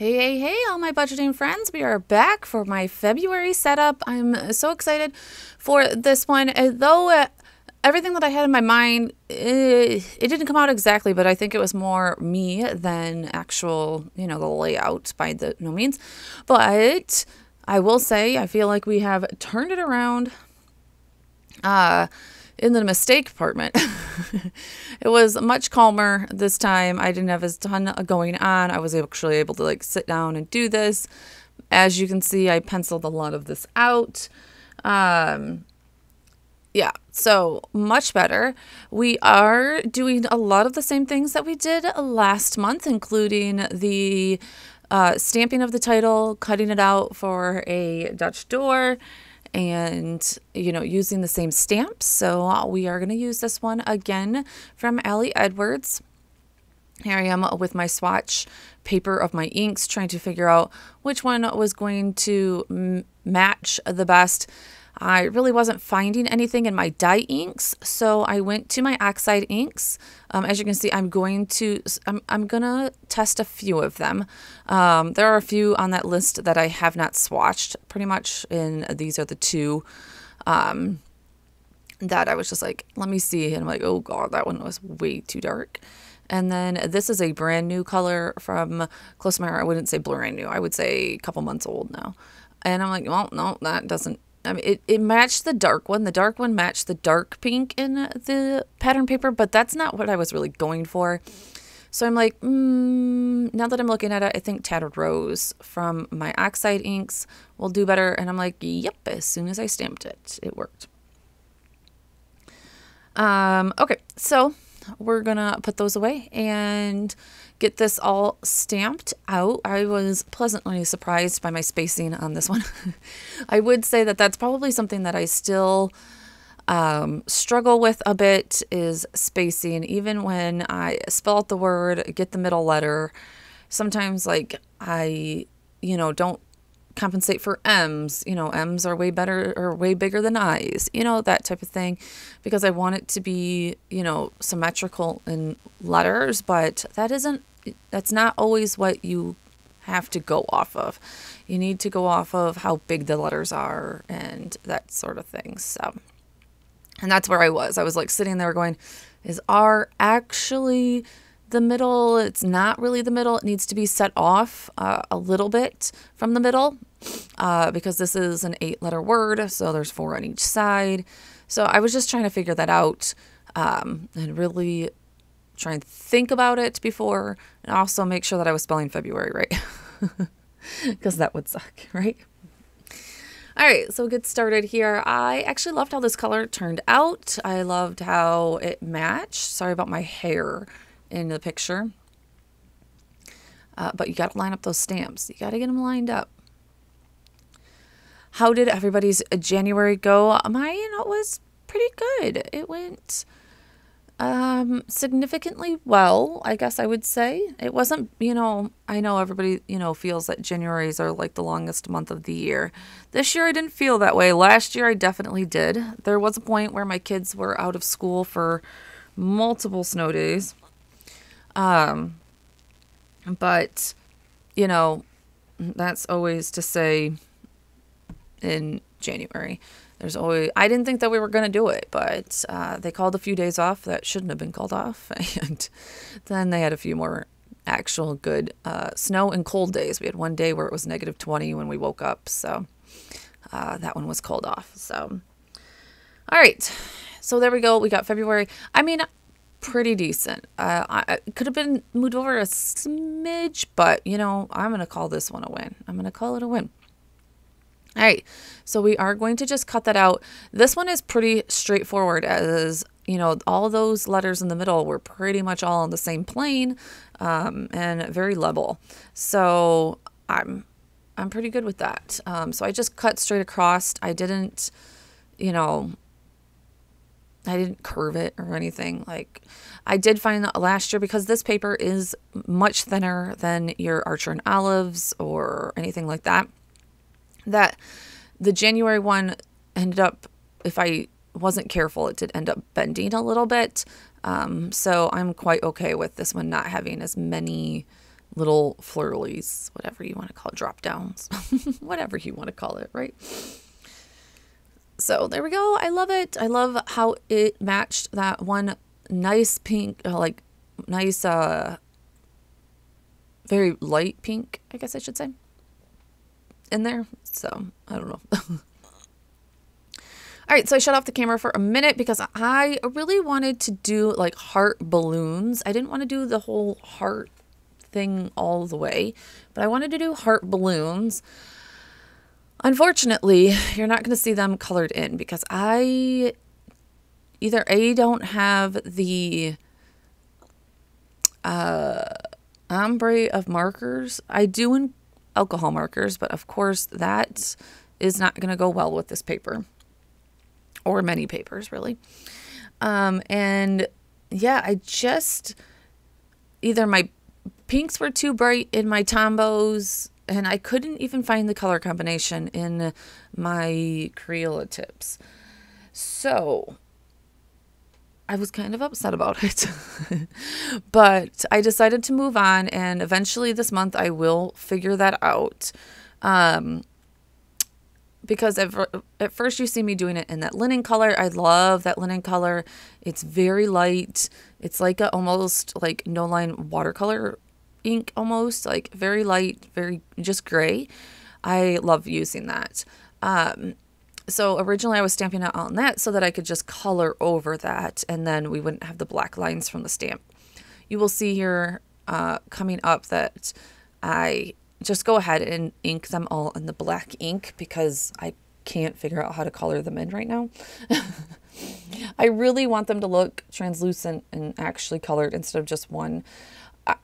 Hey, hey, hey, all my budgeting friends. We are back for my February setup. I'm so excited for this one. Uh, though uh, everything that I had in my mind, it, uh, it, didn't come out exactly, but I think it was more me than actual, you know, the layout by the no means. But I will say, I feel like we have turned it around. Uh, in the mistake department. it was much calmer this time. I didn't have as ton going on. I was actually able to like sit down and do this. As you can see, I penciled a lot of this out. Um, yeah, so much better. We are doing a lot of the same things that we did last month, including the uh, stamping of the title, cutting it out for a Dutch door, and you know using the same stamps so we are going to use this one again from Allie Edwards here I am with my swatch paper of my inks trying to figure out which one was going to match the best I really wasn't finding anything in my dye inks, so I went to my oxide inks. Um, as you can see, I'm going to I'm, I'm gonna test a few of them. Um, there are a few on that list that I have not swatched pretty much, and these are the two um, that I was just like, let me see, and I'm like, oh god, that one was way too dark. And then this is a brand new color from Close Mirror. I wouldn't say brand new. I would say a couple months old now. And I'm like, well, no, that doesn't I mean, it, it matched the dark one. The dark one matched the dark pink in the pattern paper, but that's not what I was really going for. So I'm like, mm, now that I'm looking at it, I think Tattered Rose from my Oxide inks will do better. And I'm like, yep, as soon as I stamped it, it worked. Um, okay, so we're gonna put those away and get this all stamped out. I was pleasantly surprised by my spacing on this one. I would say that that's probably something that I still um, struggle with a bit is spacing. Even when I spell out the word, get the middle letter, sometimes like I, you know, don't compensate for M's. You know, M's are way better or way bigger than I's, you know, that type of thing, because I want it to be, you know, symmetrical in letters, but that isn't, that's not always what you have to go off of. You need to go off of how big the letters are and that sort of thing. So, and that's where I was. I was like sitting there going, is R actually the middle? It's not really the middle. It needs to be set off uh, a little bit from the middle uh, because this is an eight letter word, so there's four on each side. So I was just trying to figure that out um, and really try and think about it before and also make sure that I was spelling February right because that would suck, right? All right, so get started here. I actually loved how this color turned out. I loved how it matched. Sorry about my hair in the picture. Uh, but you got to line up those stamps. You got to get them lined up. How did everybody's uh, January go? Mine was pretty good. It went um, significantly well, I guess I would say. It wasn't, you know, I know everybody, you know, feels that January's are like the longest month of the year. This year I didn't feel that way. Last year I definitely did. There was a point where my kids were out of school for multiple snow days. Um, but, you know, that's always to say in January. There's always, I didn't think that we were going to do it, but uh, they called a few days off that shouldn't have been called off. And then they had a few more actual good uh, snow and cold days. We had one day where it was negative 20 when we woke up. So uh, that one was called off. So, all right. So there we go. We got February. I mean, pretty decent. Uh, I could have been moved over a smidge, but you know, I'm going to call this one a win. I'm going to call it a win. All right, so we are going to just cut that out. This one is pretty straightforward as, you know, all those letters in the middle were pretty much all on the same plane um, and very level. So I'm, I'm pretty good with that. Um, so I just cut straight across. I didn't, you know, I didn't curve it or anything. Like I did find that last year because this paper is much thinner than your Archer and Olives or anything like that that the January one ended up, if I wasn't careful, it did end up bending a little bit. Um, so I'm quite okay with this one not having as many little flurlies, whatever you want to call it, drop downs, whatever you want to call it, right? So there we go. I love it. I love how it matched that one nice pink, uh, like nice, uh, very light pink, I guess I should say, in there. So I don't know. All right, so I shut off the camera for a minute because I really wanted to do like heart balloons. I didn't want to do the whole heart thing all the way, but I wanted to do heart balloons. Unfortunately, you're not going to see them colored in because I either A, don't have the uh, ombre of markers. I do in alcohol markers, but of course that is not going to go well with this paper or many papers really. Um, and yeah, I just either my pinks were too bright in my Tombos and I couldn't even find the color combination in my Crayola tips. So I was kind of upset about it. but I decided to move on, and eventually this month I will figure that out. Um, because at, at first you see me doing it in that linen color. I love that linen color. It's very light. It's like a almost like no line watercolor ink almost like very light, very just gray. I love using that. Um, so originally I was stamping it on that so that I could just color over that and then we wouldn't have the black lines from the stamp. You will see here uh, coming up that I just go ahead and ink them all in the black ink because I can't figure out how to color them in right now. I really want them to look translucent and actually colored instead of just one.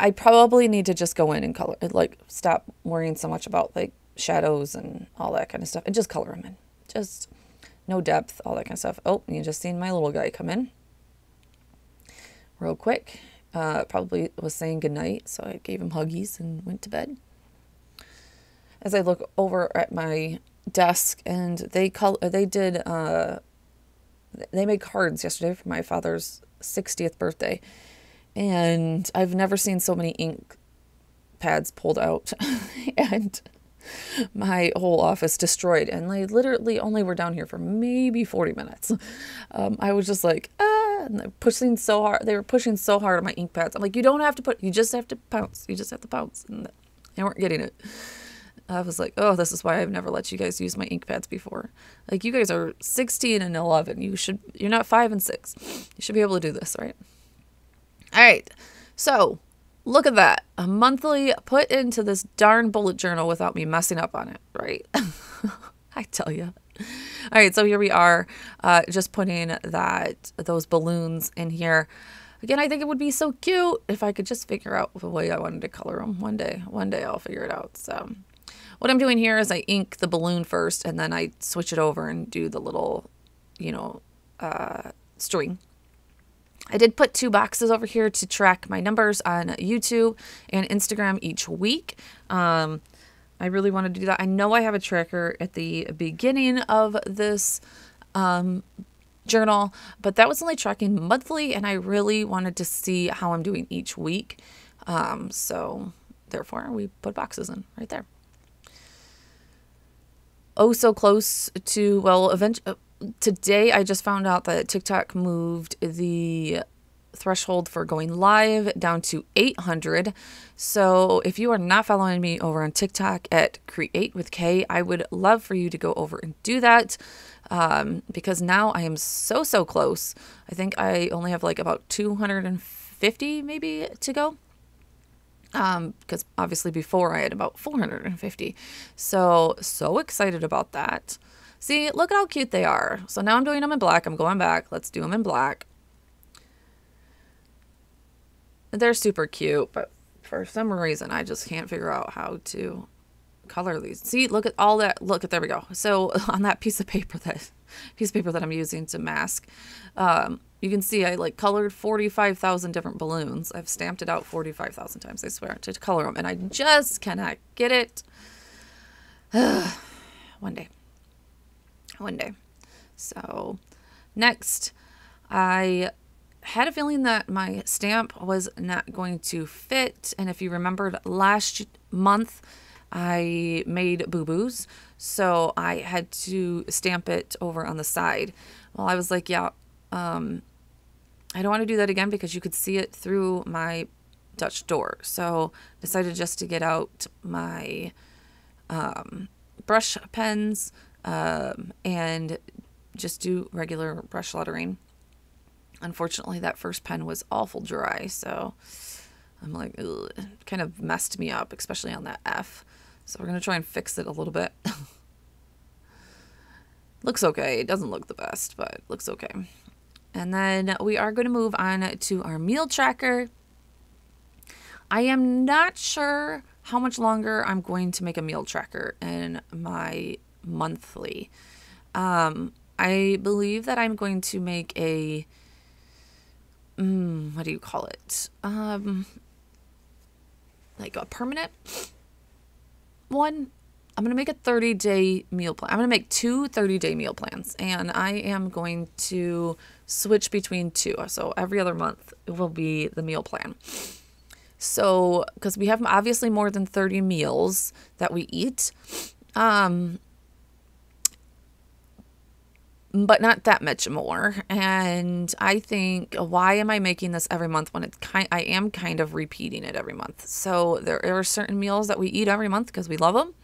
I probably need to just go in and color, like stop worrying so much about like shadows and all that kind of stuff and just color them in just no depth, all that kind of stuff. Oh, you just seen my little guy come in real quick. Uh, probably was saying goodnight, so I gave him huggies and went to bed. As I look over at my desk, and they call, they did, uh, they made cards yesterday for my father's 60th birthday, and I've never seen so many ink pads pulled out, and my whole office destroyed. And they literally only were down here for maybe 40 minutes. Um, I was just like, ah, and they're pushing so hard. They were pushing so hard on my ink pads. I'm like, you don't have to put, you just have to pounce. You just have to pounce. And they weren't getting it. I was like, oh, this is why I've never let you guys use my ink pads before. Like, you guys are 16 and 11. You should, you're not five and six. You should be able to do this, right? All right. So Look at that. A monthly put into this darn bullet journal without me messing up on it, right? I tell you. All right, so here we are, uh, just putting that those balloons in here. Again, I think it would be so cute if I could just figure out the way I wanted to color them. One day, one day I'll figure it out. So what I'm doing here is I ink the balloon first and then I switch it over and do the little, you know, uh, string. I did put two boxes over here to track my numbers on YouTube and Instagram each week. Um, I really want to do that. I know I have a tracker at the beginning of this um, journal, but that was only tracking monthly, and I really wanted to see how I'm doing each week. Um, so, therefore, we put boxes in right there. Oh, so close to, well, eventually today I just found out that TikTok moved the threshold for going live down to 800. So if you are not following me over on TikTok at Create with K, I would love for you to go over and do that um, because now I am so, so close. I think I only have like about 250 maybe to go. Um, because obviously before I had about 450. So, so excited about that. See, look at how cute they are. So now I'm doing them in black. I'm going back. Let's do them in black. They're super cute, but for some reason, I just can't figure out how to color these. See, look at all that. Look at, there we go. So on that piece of paper, that piece of paper that I'm using to mask, um, you can see I like colored 45,000 different balloons. I've stamped it out 45,000 times, I swear, to color them. And I just cannot get it. One day. One day. So next, I had a feeling that my stamp was not going to fit. And if you remembered last month, I made boo-boos. So I had to stamp it over on the side. Well, I was like, yeah, um, I don't want to do that again because you could see it through my Dutch door. So decided just to get out my um, brush pens um, and just do regular brush lettering. Unfortunately, that first pen was awful dry, so I'm like, ugh, kind of messed me up, especially on that F. So we're going to try and fix it a little bit. looks okay. It doesn't look the best, but looks okay. And then we are going to move on to our meal tracker. I am not sure how much longer I'm going to make a meal tracker in my monthly. Um, I believe that I'm going to make a. Mm, what do you call it? Um, like a permanent one. I'm going to make a 30 day meal plan. I'm going to make two 30 day meal plans and I am going to switch between two. So every other month it will be the meal plan. So, because we have obviously more than 30 meals that we eat. Um, but not that much more. And I think, why am I making this every month when it's kind? I am kind of repeating it every month. So there are certain meals that we eat every month because we love them,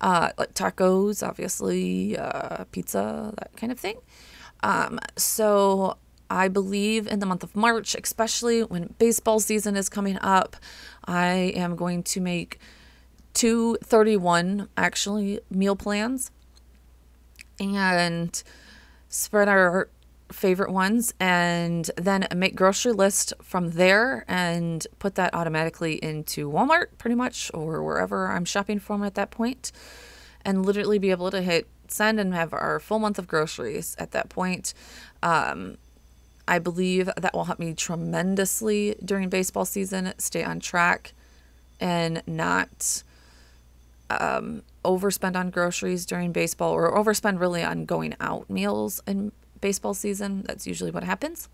uh, like tacos, obviously, uh, pizza, that kind of thing. Um, so I believe in the month of March, especially when baseball season is coming up, I am going to make two thirty-one actually meal plans and spread our favorite ones and then make grocery list from there and put that automatically into Walmart pretty much or wherever I'm shopping from at that point and literally be able to hit send and have our full month of groceries at that point. Um, I believe that will help me tremendously during baseball season, stay on track and not um, overspend on groceries during baseball or overspend really on going out meals in baseball season. That's usually what happens.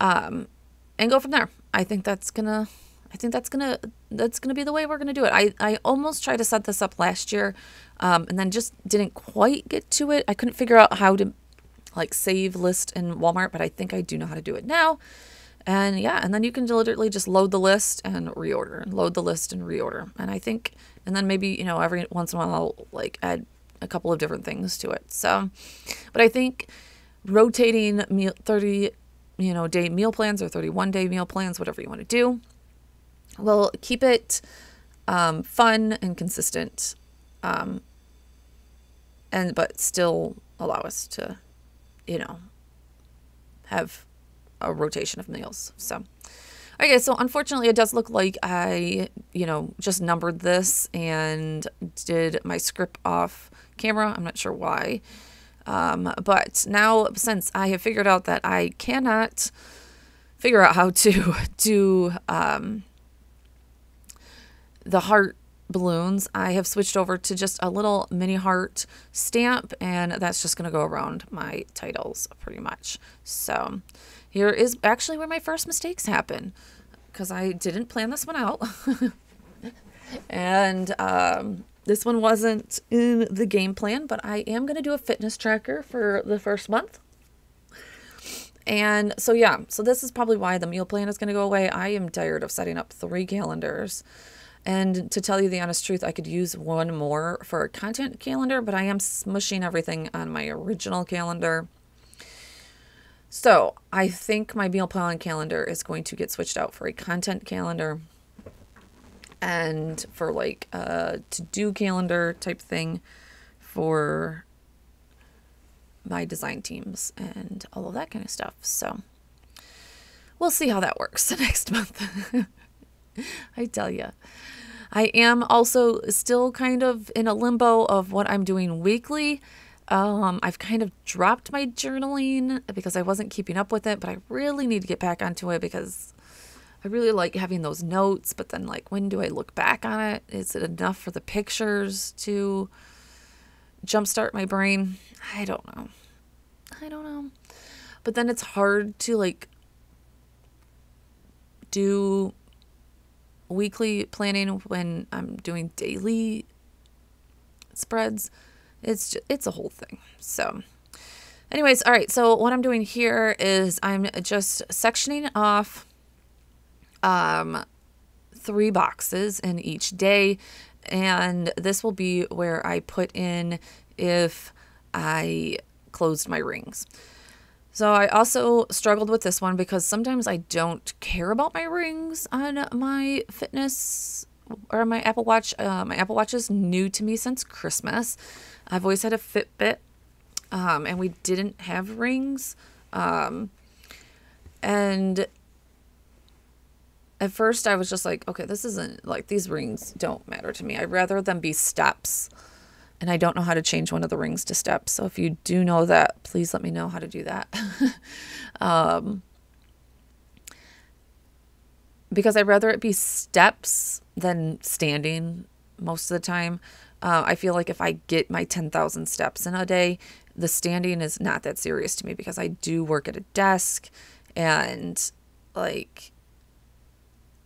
Um, and go from there. I think that's gonna I think that's gonna that's gonna be the way we're gonna do it. I, I almost tried to set this up last year, um, and then just didn't quite get to it. I couldn't figure out how to like save list in Walmart, but I think I do know how to do it now. And yeah, and then you can deliberately just load the list and reorder, load the list and reorder. And I think, and then maybe, you know, every once in a while, I'll like add a couple of different things to it. So, but I think rotating meal, 30, you know, day meal plans or 31 day meal plans, whatever you want to do, will keep it um, fun and consistent. Um, and, but still allow us to, you know, have a rotation of meals. So, okay, so unfortunately, it does look like I, you know, just numbered this and did my script off camera. I'm not sure why. Um, but now, since I have figured out that I cannot figure out how to do um, the heart balloons, I have switched over to just a little mini heart stamp, and that's just going to go around my titles pretty much. So here is actually where my first mistakes happen because I didn't plan this one out. and um, this one wasn't in the game plan, but I am going to do a fitness tracker for the first month. And so, yeah, so this is probably why the meal plan is going to go away. I am tired of setting up three calendars and to tell you the honest truth, I could use one more for a content calendar, but I am smushing everything on my original calendar. So I think my meal plan calendar is going to get switched out for a content calendar and for like a to do calendar type thing for my design teams and all of that kind of stuff. So we'll see how that works next month. I tell you. I am also still kind of in a limbo of what I'm doing weekly. Um, I've kind of dropped my journaling because I wasn't keeping up with it, but I really need to get back onto it because I really like having those notes. But then, like, when do I look back on it? Is it enough for the pictures to jumpstart my brain? I don't know. I don't know. But then it's hard to, like, do weekly planning when I'm doing daily spreads. It's just, it's a whole thing. So anyways, all right. So what I'm doing here is I'm just sectioning off um, three boxes in each day. And this will be where I put in if I closed my rings. So I also struggled with this one because sometimes I don't care about my rings on my fitness or my Apple Watch. Uh, my Apple Watch is new to me since Christmas. I've always had a Fitbit um, and we didn't have rings. Um, and at first I was just like, okay, this isn't like these rings don't matter to me. I'd rather them be steps and I don't know how to change one of the rings to steps. So if you do know that, please let me know how to do that. um, because I'd rather it be steps than standing most of the time. Uh, I feel like if I get my 10,000 steps in a day, the standing is not that serious to me because I do work at a desk and like,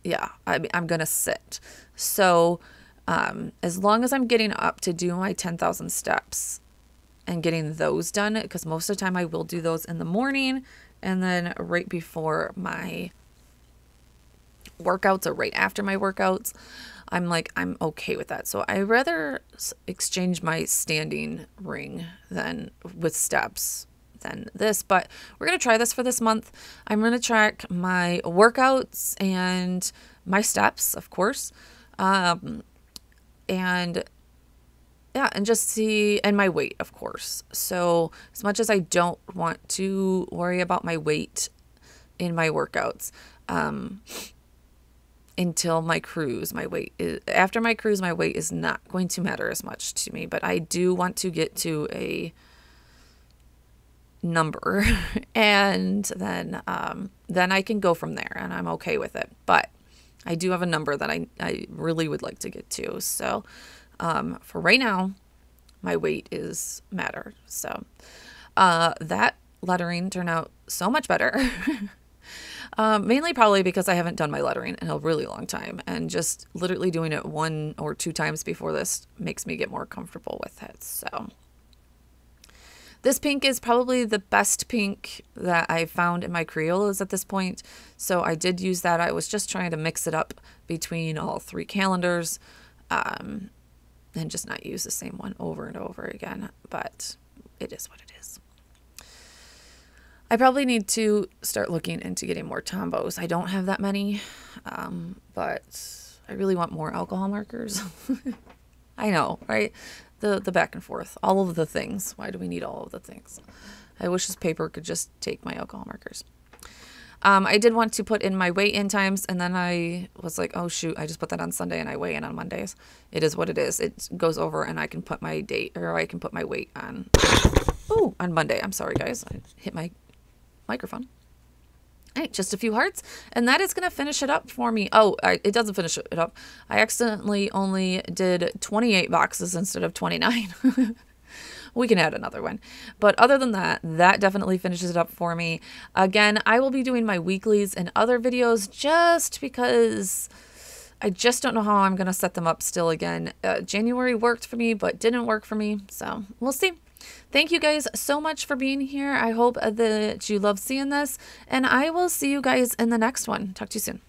yeah, I, I'm going to sit. So, um, as long as I'm getting up to do my 10,000 steps and getting those done, because most of the time I will do those in the morning and then right before my workouts or right after my workouts, I'm like, I'm okay with that. So I rather exchange my standing ring than with steps than this, but we're going to try this for this month. I'm going to track my workouts and my steps, of course. Um, and yeah, and just see, and my weight, of course. So, as much as I don't want to worry about my weight in my workouts, um, until my cruise, my weight is, after my cruise, my weight is not going to matter as much to me, but I do want to get to a number and then, um, then I can go from there and I'm okay with it. But I do have a number that I, I really would like to get to. So um, for right now, my weight is matter. So uh, that lettering turned out so much better. um, mainly probably because I haven't done my lettering in a really long time. And just literally doing it one or two times before this makes me get more comfortable with it. So. This pink is probably the best pink that I found in my Crayolas at this point, so I did use that. I was just trying to mix it up between all three calendars um, and just not use the same one over and over again, but it is what it is. I probably need to start looking into getting more Tombos. I don't have that many, um, but I really want more alcohol markers. I know, right? the, the back and forth, all of the things. Why do we need all of the things? I wish this paper could just take my alcohol markers. Um, I did want to put in my weigh in times, and then I was like, oh shoot, I just put that on Sunday and I weigh in on Mondays. It is what it is. It goes over, and I can put my date or I can put my weight on. Oh, on Monday. I'm sorry, guys. I hit my microphone just a few hearts. And that is going to finish it up for me. Oh, I, it doesn't finish it up. I accidentally only did 28 boxes instead of 29. we can add another one. But other than that, that definitely finishes it up for me. Again, I will be doing my weeklies and other videos just because... I just don't know how I'm going to set them up still again. Uh, January worked for me, but didn't work for me. So we'll see. Thank you guys so much for being here. I hope that you love seeing this, and I will see you guys in the next one. Talk to you soon.